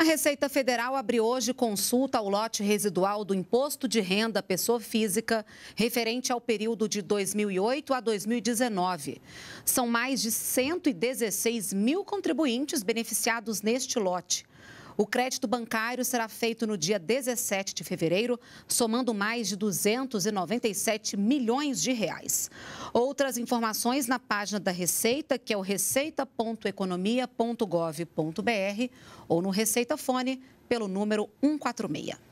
A Receita Federal abriu hoje consulta ao lote residual do Imposto de Renda Pessoa Física, referente ao período de 2008 a 2019. São mais de 116 mil contribuintes beneficiados neste lote. O crédito bancário será feito no dia 17 de fevereiro, somando mais de 297 milhões de reais. Outras informações na página da Receita, que é o receita.economia.gov.br ou no Receita Fone pelo número 146.